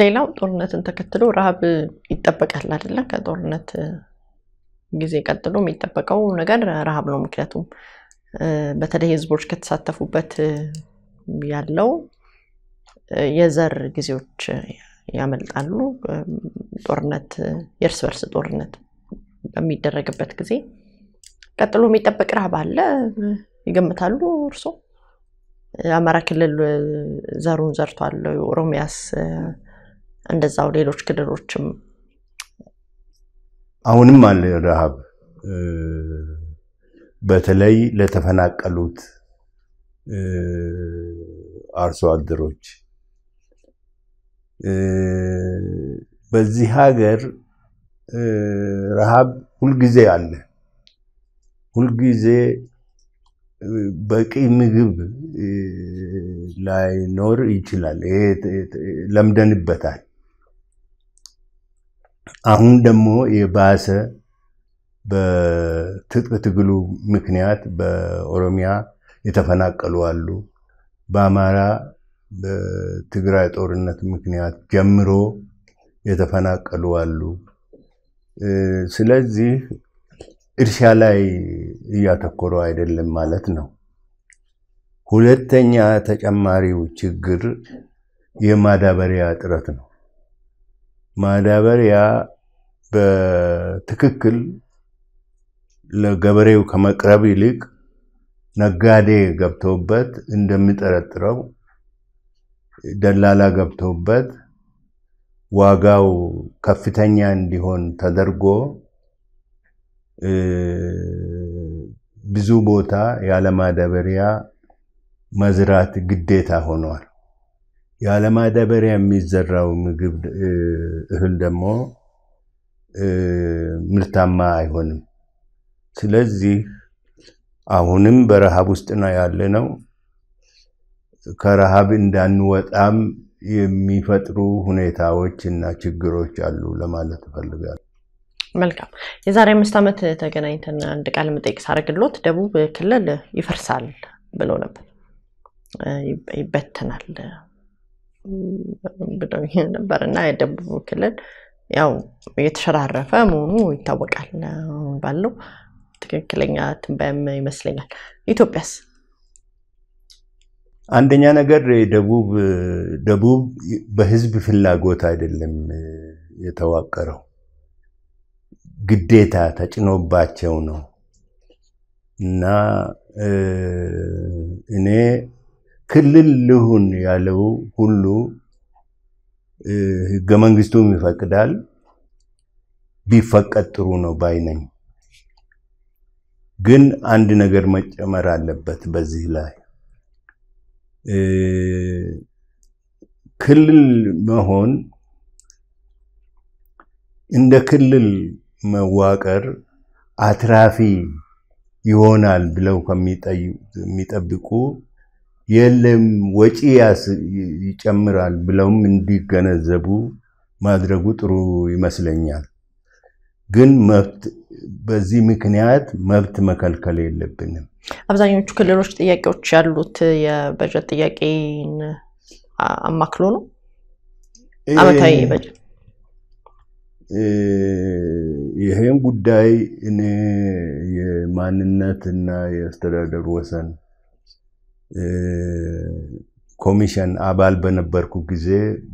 ሌላው ጦርነትን ተከትሎ ረሃብ ይጠበቃል አይደለ? ከጦርነት ጊዜ ቀጥሎ የሚጠበቀው ነገር ረሃብ ነው። ምክንያቱም በተለይ ህዝቦች ከተሳተፉበት ያለው የዘር ጊዜዎች ያመልጣሉ። ጦርነት የእርስ በርስ ጦርነት በሚደረግበት ጊዜ ቀጥሎ የሚጠበቅ ረሃብ አለ ይገምታሉ እርስዎ? አማራ ክልል ዘሩን ዘርቷል፣ ኦሮሚያስ እንደዛው ሌሎች ክልሎችም አሁንም አለ ረሃብ። በተለይ ለተፈናቀሉት አርሶ አደሮች በዚህ ሀገር ረሃብ ሁልጊዜ አለ። ሁልጊዜ በቂ ምግብ ላይኖር ይችላል። ይሄ ለምደንበታል። አሁን ደግሞ የባሰ ትግሉ ምክንያት በኦሮሚያ የተፈናቀሉ አሉ። በአማራ በትግራይ ጦርነት ምክንያት ጀምሮ የተፈናቀሉ አሉ። ስለዚህ እርሻ ላይ እያተኮሩ አይደለም ማለት ነው። ሁለተኛ ተጨማሪው ችግር የማዳበሪያ እጥረት ነው። ማዳበሪያ በትክክል ለገበሬው ከመቅረብ ይልቅ ነጋዴ ገብተውበት እንደሚጠረጥረው ደላላ ገብተውበት ዋጋው ከፍተኛ እንዲሆን ተደርጎ ብዙ ቦታ ያለ ማዳበሪያ መዝራት ግዴታ ሆኗል። ያለማዳበሪያ የሚዘራው ምግብ እህል ደግሞ ምርታማ አይሆንም። ስለዚህ አሁንም በረሃብ ውስጥ ነው ነው። ከረሃብ እንዳንወጣም የሚፈጥሩ ሁኔታዎች እና ችግሮች አሉ ለማለት እፈልጋለሁ። መልካም። የዛሬ አምስት ዓመት ተገናኝተን አንድ ቃለ መጠይቅ ሳደርግሎት ደቡብ ክልል ይፈርሳል ብሎ ነበር፣ ይበተናል ብለው ይሄ ነበር እና የደቡብ ክልል ያው የተሸራረፈ መሆኑ ይታወቃል። አሁን ባለው ትክክለኛ ትንበያም ይመስለኛል። ኢትዮጵያስ አንደኛ ነገር ደቡብ ደቡብ በህዝብ ፍላጎት አይደለም የተዋቀረው፣ ግዴታ ተጭኖባቸው ነው እና እኔ ክልል ልሁን ያለው ሁሉ ህገ መንግስቱም ይፈቅዳል። ቢፈቀድ ጥሩ ነው ባይነኝ። ግን አንድ ነገር መጨመር አለበት በዚህ ላይ ክልል መሆን እንደ ክልል መዋቀር አትራፊ ይሆናል ብለው ከሚጠብቁ የለም ወጪ ይጨምራል ብለውም እንዲገነዘቡ ማድረጉ ጥሩ ይመስለኛል። ግን መብት በዚህ ምክንያት መብት መከልከል የለብንም። አብዛኞቹ ክልሎች ጥያቄዎች ያሉት የበጀት ጥያቄን አማክሎ ነው አመታዊ በጀት። ይህም ጉዳይ የማንነትና የአስተዳደር ወሰን ኮሚሽን አባል በነበርኩ ጊዜ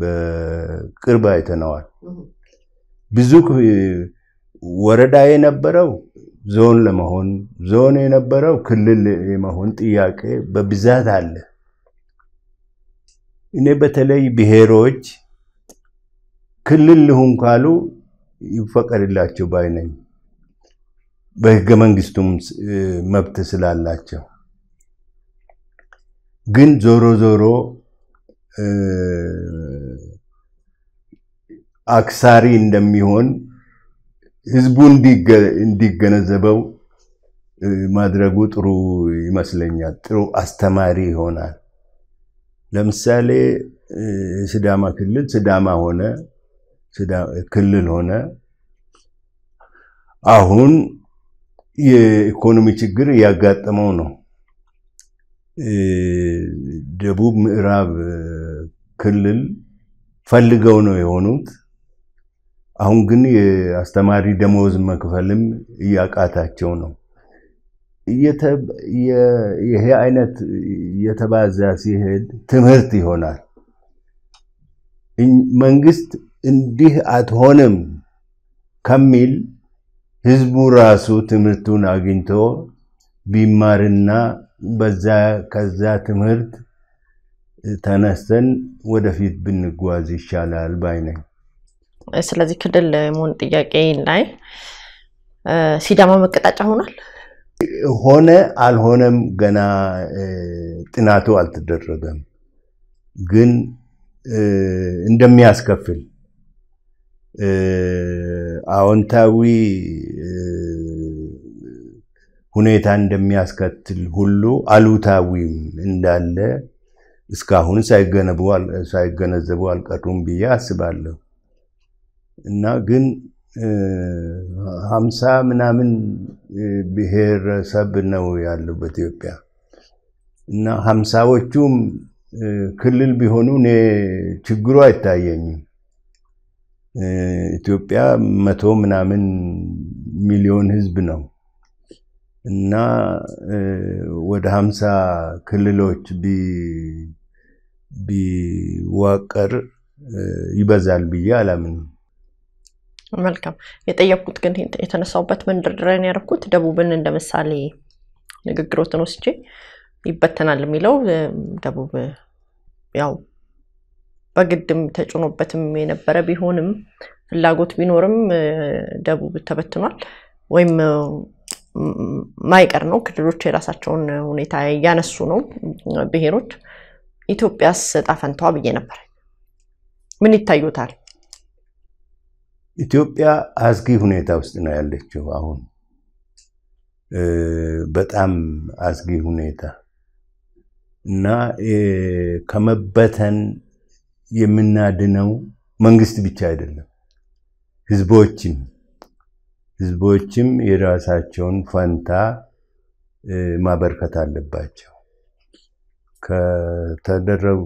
በቅርብ አይተነዋል። ብዙ ወረዳ የነበረው ዞን ለመሆን ዞን የነበረው ክልል የመሆን ጥያቄ በብዛት አለ። እኔ በተለይ ብሔሮች ክልል ልሁን ካሉ ይፈቀድላቸው ባይነኝ በህገ መንግስቱም መብት ስላላቸው ግን ዞሮ ዞሮ አክሳሪ እንደሚሆን ህዝቡ እንዲገነዘበው ማድረጉ ጥሩ ይመስለኛል። ጥሩ አስተማሪ ይሆናል። ለምሳሌ ስዳማ ክልል ስዳማ ሆነ ክልል ሆነ አሁን የኢኮኖሚ ችግር እያጋጠመው ነው። ደቡብ ምዕራብ ክልል ፈልገው ነው የሆኑት። አሁን ግን የአስተማሪ ደመወዝ መክፈልም እያቃታቸው ነው። ይሄ አይነት የተባዛ ሲሄድ ትምህርት ይሆናል። መንግስት እንዲህ አትሆንም ከሚል ህዝቡ ራሱ ትምህርቱን አግኝቶ ቢማርና በዛ ከዛ ትምህርት ተነስተን ወደፊት ብንጓዝ ይሻላል ባይ ነኝ። ስለዚህ ክልል መሆን ጥያቄ ላይ ሲዳማ መቀጣጫ ሆኗል ሆነ አልሆነም ገና ጥናቱ አልተደረገም፣ ግን እንደሚያስከፍል አዎንታዊ ሁኔታ እንደሚያስከትል ሁሉ አሉታዊም እንዳለ እስካሁን ሳይገነዘቡ አልቀሩም ብዬ አስባለሁ እና ግን ሀምሳ ምናምን ብሔረሰብ ነው ያለው በኢትዮጵያ እና ሀምሳዎቹም ክልል ቢሆኑ እኔ ችግሩ አይታየኝም። ኢትዮጵያ መቶ ምናምን ሚሊዮን ህዝብ ነው። እና ወደ ሀምሳ ክልሎች ቢዋቀር ይበዛል ብዬ አላምንም። መልካም የጠየቅኩት ግን የተነሳውበት መንደርደሪያን ያደረኩት ደቡብን እንደ ምሳሌ ንግግሮትን ወስጄ ይበተናል የሚለው ደቡብ ያው በግድም ተጭኖበትም የነበረ ቢሆንም ፍላጎት ቢኖርም ደቡብ ተበትኗል ወይም ማይቀር ነው። ክልሎች የራሳቸውን ሁኔታ እያነሱ ነው ብሔሮች። ኢትዮጵያስ ዕጣ ብዬ ነበር። ምን ይታዩታል? ኢትዮጵያ አስጊ ሁኔታ ውስጥ ነው ያለችው። አሁን በጣም አስጊ ሁኔታ እና ከመበተን የምናድነው መንግስት ብቻ አይደለም፣ ህዝቦችም ህዝቦችም የራሳቸውን ፈንታ ማበርከት አለባቸው። ከተደረጉ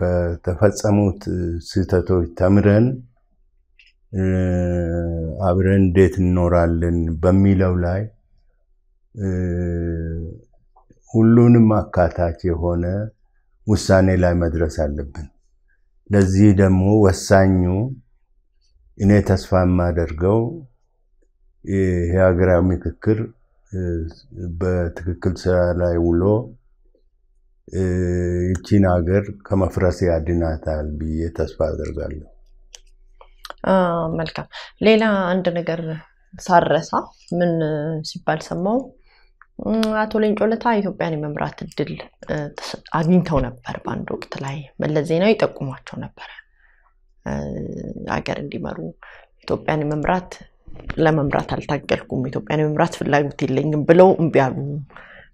ከተፈጸሙት ስህተቶች ተምረን አብረን እንዴት እንኖራለን በሚለው ላይ ሁሉንም አካታች የሆነ ውሳኔ ላይ መድረስ አለብን። ለዚህ ደግሞ ወሳኙ እኔ ተስፋ የማደርገው የሀገራዊ ምክክር በትክክል ስራ ላይ ውሎ ይቺን ሀገር ከመፍረስ ያድናታል ብዬ ተስፋ አደርጋለሁ። መልካም። ሌላ አንድ ነገር ሳረሳ ምን ሲባል ሰማው አቶ ሌንጮ ለታ ኢትዮጵያን የመምራት እድል አግኝተው ነበር። በአንድ ወቅት ላይ መለስ ዜናዊ ይጠቁሟቸው ነበረ ሀገር እንዲመሩ ኢትዮጵያን የመምራት ለመምራት አልታገልኩም፣ ኢትዮጵያን የመምራት ፍላጎት የለኝም ብለው እምቢ አሉ።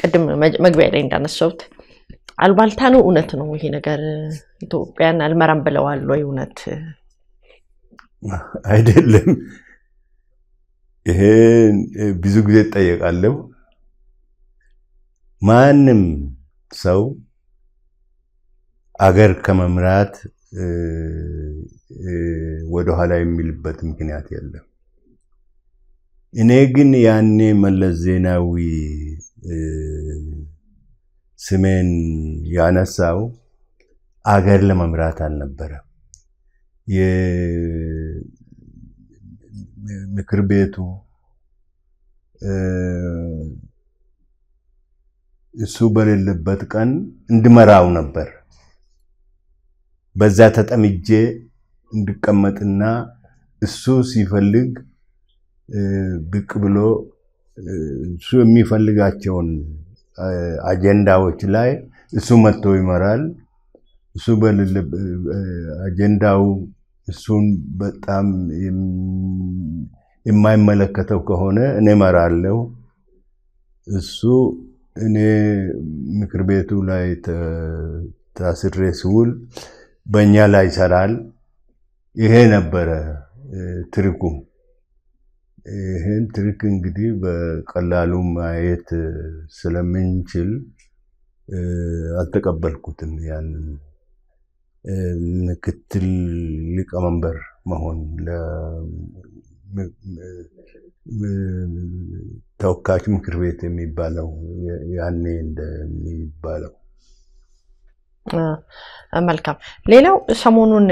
ቅድም መግቢያ ላይ እንዳነሳሁት አልባልታ ነው። እውነት ነው ይሄ ነገር። ኢትዮጵያን አልመራም ብለዋል ወይ? እውነት አይደለም። ይሄን ብዙ ጊዜ ጠየቃለሁ። ማንም ሰው አገር ከመምራት ወደኋላ የሚልበት ምክንያት የለም። እኔ ግን ያኔ መለስ ዜናዊ ስሜን ያነሳው አገር ለመምራት አልነበረም። የምክር ቤቱ እሱ በሌለበት ቀን እንድመራው ነበር። በዛ ተጠምጄ እንድቀመጥና እሱ ሲፈልግ ብቅ ብሎ እሱ የሚፈልጋቸውን አጀንዳዎች ላይ እሱ መጥቶ ይመራል። እሱ አጀንዳው እሱን በጣም የማይመለከተው ከሆነ እኔ መራለሁ። እሱ እኔ ምክር ቤቱ ላይ ታስሬ ስውል በእኛ ላይ ይሰራል። ይሄ ነበረ ትርጉም። ይህን ትሪክ እንግዲህ በቀላሉ ማየት ስለምንችል አልተቀበልኩትም። ያንን ምክትል ሊቀመንበር መሆን ተወካዮች ምክር ቤት የሚባለው ያኔ እንደሚባለው። መልካም። ሌላው ሰሞኑን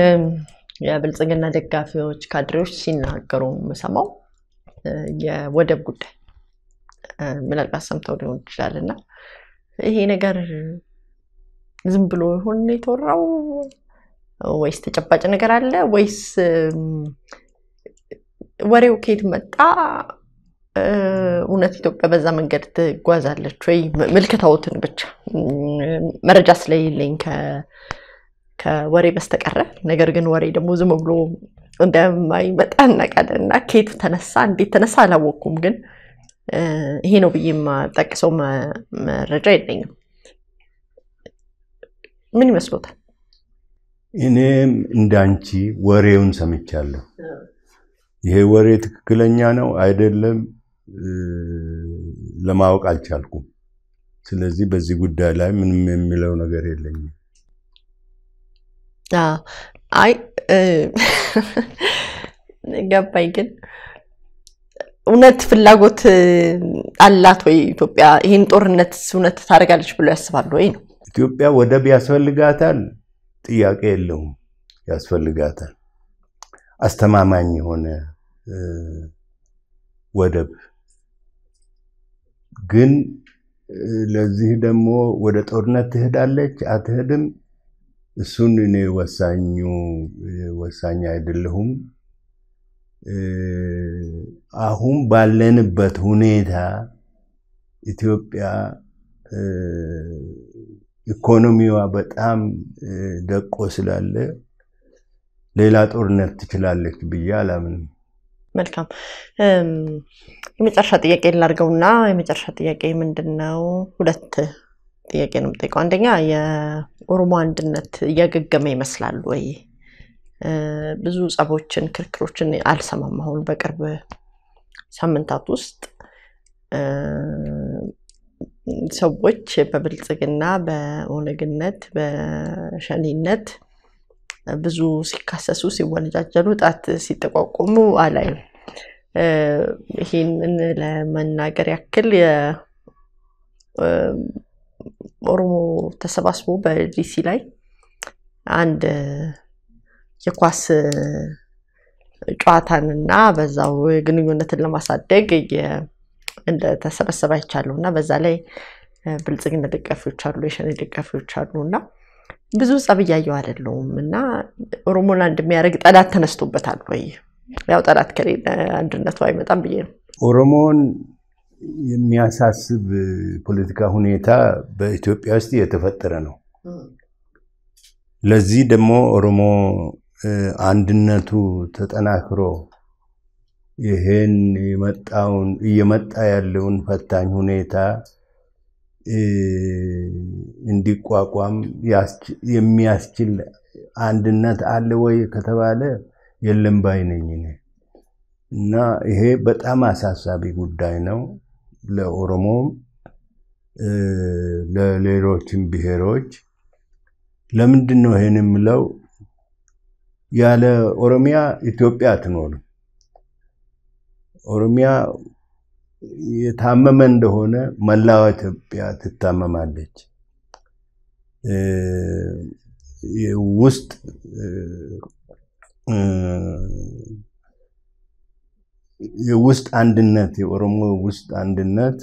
የብልጽግና ደጋፊዎች ካድሬዎች ሲናገሩ የምሰማው የወደብ ጉዳይ ምናልባት ሰምተው ሊሆን ይችላል እና ይሄ ነገር ዝም ብሎ ይሆን የተወራው ወይስ ተጨባጭ ነገር አለ ወይስ ወሬው ከየት መጣ? እውነት ኢትዮጵያ በዛ መንገድ ትጓዛለች ወይ? ምልከታዎትን ብቻ መረጃ ስለሌለኝ ከወሬ በስተቀረ ነገር ግን ወሬ ደግሞ ዝም ብሎ እንደማይመጣ እናውቃለን። እና ከየቱ ተነሳ እንዴት ተነሳ አላወቅኩም፣ ግን ይሄ ነው ብዬ የማጠቅሰው መረጃ የለኝም። ምን ይመስሎታል? እኔም እንዳንቺ ወሬውን ሰምቻለሁ። ይሄ ወሬ ትክክለኛ ነው አይደለም ለማወቅ አልቻልኩም። ስለዚህ በዚህ ጉዳይ ላይ ምንም የሚለው ነገር የለኝም። አይ ገባኝ። ግን እውነት ፍላጎት አላት ወይ ኢትዮጵያ ይህን ጦርነት እውነት ታደርጋለች ብሎ ያስባሉ ወይ ነው? ኢትዮጵያ ወደብ ያስፈልጋታል፣ ጥያቄ የለውም፣ ያስፈልጋታል። አስተማማኝ የሆነ ወደብ ግን ለዚህ ደግሞ ወደ ጦርነት ትሄዳለች አትሄድም እሱን እኔ ወሳኙ ወሳኝ አይደለሁም። አሁን ባለንበት ሁኔታ ኢትዮጵያ ኢኮኖሚዋ በጣም ደቆ ስላለ ሌላ ጦርነት ትችላለች ብዬ አላምንም። መልካም የመጨረሻ ጥያቄ ላድርገውና የመጨረሻ ጥያቄ ምንድን ነው? ሁለት ጥያቄ ነው የምጠይቀው። አንደኛ የኦሮሞ አንድነት እያገገመ ይመስላል ወይ? ብዙ ጸቦችን፣ ክርክሮችን አልሰማም። አሁን በቅርብ ሳምንታት ውስጥ ሰዎች በብልጽግና በኦነግነት በሸኒነት ብዙ ሲካሰሱ፣ ሲወነጃጀሉ፣ ጣት ሲጠቋቁሙ አላይም። ይህንን ለመናገር ያክል ኦሮሞ ተሰባስቦ በዲሲ ላይ አንድ የኳስ ጨዋታንና በዛው ግንኙነትን ለማሳደግ እንደተሰበሰበ አይቻለሁ እና በዛ ላይ ብልጽግና ደጋፊዎች አሉ፣ የሸኔ ደጋፊዎች አሉ እና ብዙ ጸብ እያየው አይደለሁም እና ኦሮሞን አንድ የሚያደርግ ጠላት ተነስቶበታል ወይ? ያው ጠላት ከሌለ አንድነቱ አይመጣም ብዬ ነው ኦሮሞን የሚያሳስብ ፖለቲካ ሁኔታ በኢትዮጵያ ውስጥ የተፈጠረ ነው። ለዚህ ደግሞ ኦሮሞ አንድነቱ ተጠናክሮ ይህን የመጣውን እየመጣ ያለውን ፈታኝ ሁኔታ እንዲቋቋም የሚያስችል አንድነት አለ ወይ ከተባለ የለም ባይ ነኝ እኔ እና ይሄ በጣም አሳሳቢ ጉዳይ ነው። ለኦሮሞም ለሌሎችም ብሔሮች ለምንድን ነው ይህን የምለው? ያለ ኦሮሚያ ኢትዮጵያ አትኖርም። ኦሮሚያ የታመመ እንደሆነ መላዋ ኢትዮጵያ ትታመማለች። ውስጥ የውስጥ አንድነት የኦሮሞ ውስጥ አንድነት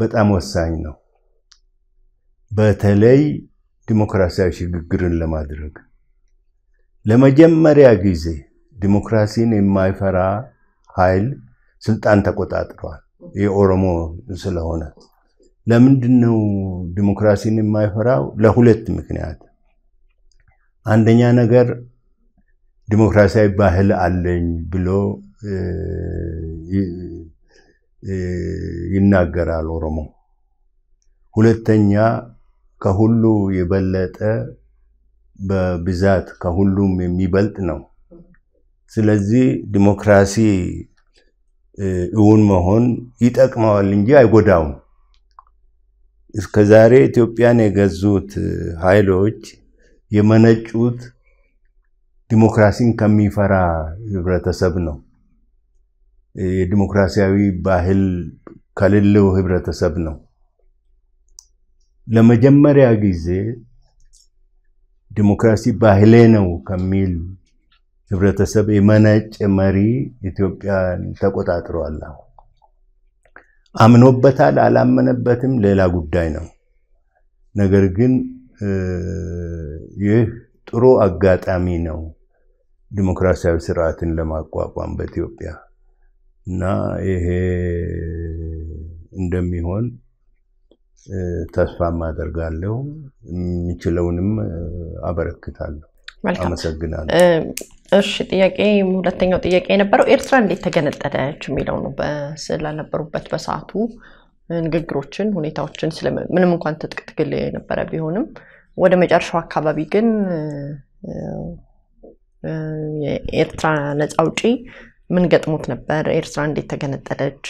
በጣም ወሳኝ ነው። በተለይ ዲሞክራሲያዊ ሽግግርን ለማድረግ ለመጀመሪያ ጊዜ ዲሞክራሲን የማይፈራ ኃይል ስልጣን ተቆጣጥሯል። የኦሮሞ ስለሆነ ለምንድን ነው ዲሞክራሲን የማይፈራው? ለሁለት ምክንያት። አንደኛ ነገር ዲሞክራሲያዊ ባህል አለኝ ብሎ ይናገራል ኦሮሞ። ሁለተኛ ከሁሉ የበለጠ በብዛት ከሁሉም የሚበልጥ ነው። ስለዚህ ዲሞክራሲ እውን መሆን ይጠቅመዋል እንጂ አይጎዳውም። እስከዛሬ ኢትዮጵያን የገዙት ኃይሎች የመነጩት ዲሞክራሲን ከሚፈራ ህብረተሰብ ነው። የዲሞክራሲያዊ ባህል ከሌለው ህብረተሰብ ነው። ለመጀመሪያ ጊዜ ዲሞክራሲ ባህሌ ነው ከሚል ህብረተሰብ የመነጨ መሪ ኢትዮጵያን ተቆጣጥሯል። አምኖበታል አላመነበትም ሌላ ጉዳይ ነው። ነገር ግን ይህ ጥሩ አጋጣሚ ነው ዲሞክራሲያዊ ስርዓትን ለማቋቋም በኢትዮጵያ። እና ይሄ እንደሚሆን ተስፋም አደርጋለሁ። የሚችለውንም አበረክታለሁ። አመሰግናለሁ። እሺ ጥያቄ ሁለተኛው ጥያቄ የነበረው ኤርትራ እንዴት ተገነጠለች የሚለው ነው። ስላነበሩበት በሰዓቱ ንግግሮችን፣ ሁኔታዎችን ምንም እንኳን ትጥቅ ትግል የነበረ ቢሆንም ወደ መጨረሻው አካባቢ ግን የኤርትራ ነፃ አውጪ ምን ገጥሞት ነበር? ኤርትራ እንዴት ተገነጠለች?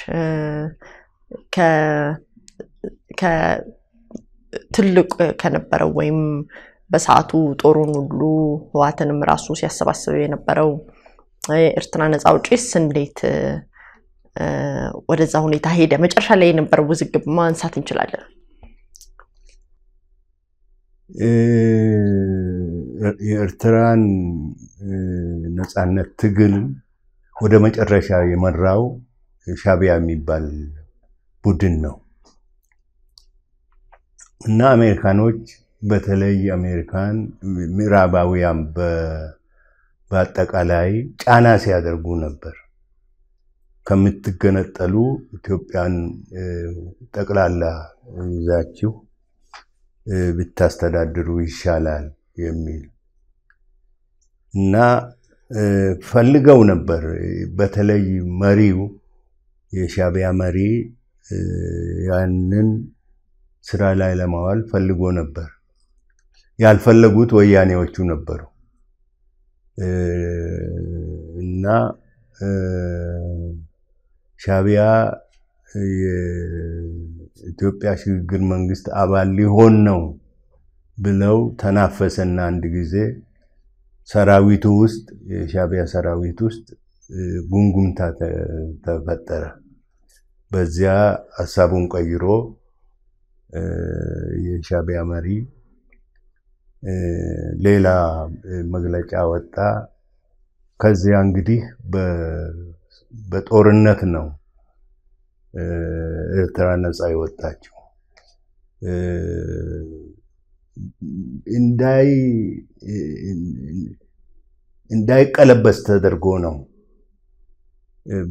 ትልቅ ከነበረው ወይም በሰዓቱ ጦሩን ሁሉ ህዋትንም ራሱ ሲያሰባስበው የነበረው የኤርትራ ነፃ አውጪስ እንዴት ወደዛ ሁኔታ ሄደ? መጨረሻ ላይ የነበረው ውዝግብ ማንሳት እንችላለን። የኤርትራን ነፃነት ትግል ወደ መጨረሻ የመራው ሻቢያ የሚባል ቡድን ነው እና አሜሪካኖች በተለይ አሜሪካን ምዕራባውያን በአጠቃላይ ጫና ሲያደርጉ ነበር። ከምትገነጠሉ ኢትዮጵያን ጠቅላላ ይዛችሁ ብታስተዳድሩ ይሻላል የሚል እና ፈልገው ነበር። በተለይ መሪው የሻቢያ መሪ ያንን ስራ ላይ ለማዋል ፈልጎ ነበር። ያልፈለጉት ወያኔዎቹ ነበሩ እና ሻቢያ የኢትዮጵያ ሽግግር መንግስት አባል ሊሆን ነው ብለው ተናፈሰና አንድ ጊዜ ሰራዊቱ ውስጥ የሻቢያ ሰራዊት ውስጥ ጉንጉምታ ተፈጠረ። በዚያ ሀሳቡን ቀይሮ የሻቢያ መሪ ሌላ መግለጫ ወጣ። ከዚያ እንግዲህ በጦርነት ነው ኤርትራ ነፃ የወጣችው። እንዳይቀለበስ ተደርጎ ነው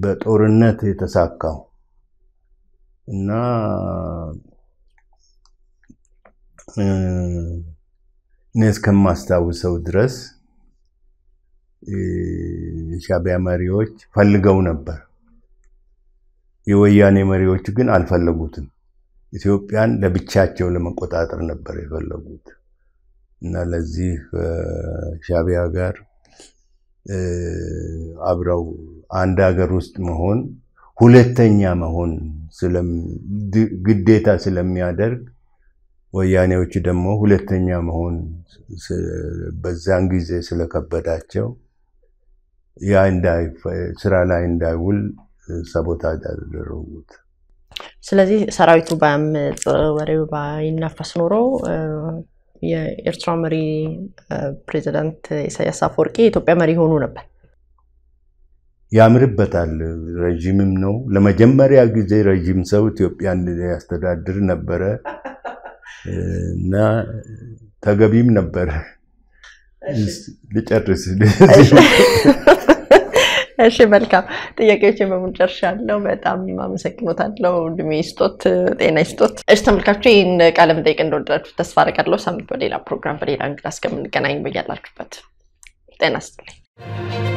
በጦርነት የተሳካው እና እኔ እስከማስታውሰው ድረስ የሻቢያ መሪዎች ፈልገው ነበር። የወያኔ መሪዎች ግን አልፈለጉትም። ኢትዮጵያን ለብቻቸው ለመቆጣጠር ነበር የፈለጉት እና ለዚህ ሻቢያ ጋር አብረው አንድ ሀገር ውስጥ መሆን ሁለተኛ መሆን ግዴታ ስለሚያደርግ ወያኔዎች ደግሞ ሁለተኛ መሆን በዛን ጊዜ ስለከበዳቸው ያ ስራ ላይ እንዳይውል ሰቦታጅ አደረጉት። ስለዚህ ሰራዊቱ ባያምፅ ወሬው ባይናፈስ ኖሮ የኤርትራ መሪ ፕሬዚዳንት ኢሳያስ አፈወርቂ የኢትዮጵያ መሪ ሆኑ ነበር። ያምርበታል። ረዥምም ነው። ለመጀመሪያ ጊዜ ረዥም ሰው ኢትዮጵያን ያስተዳድር ነበረ እና ተገቢም ነበረ። ልጨርስ እሺ መልካም ጥያቄዎችን በሙሉ ያለው በጣም አመሰግኖታለሁ። እድሜ ይስጦት፣ ጤና ይስጦት። እሺ ተመልካችሁ ይህን ቃለ መጠይቅ እንደወደዳችሁ ተስፋ አደርጋለሁ። ሳምንት በሌላ ፕሮግራም በሌላ እንግዳ እስከምንገናኝ በያላችሁበት ጤና ይስጥልኝ።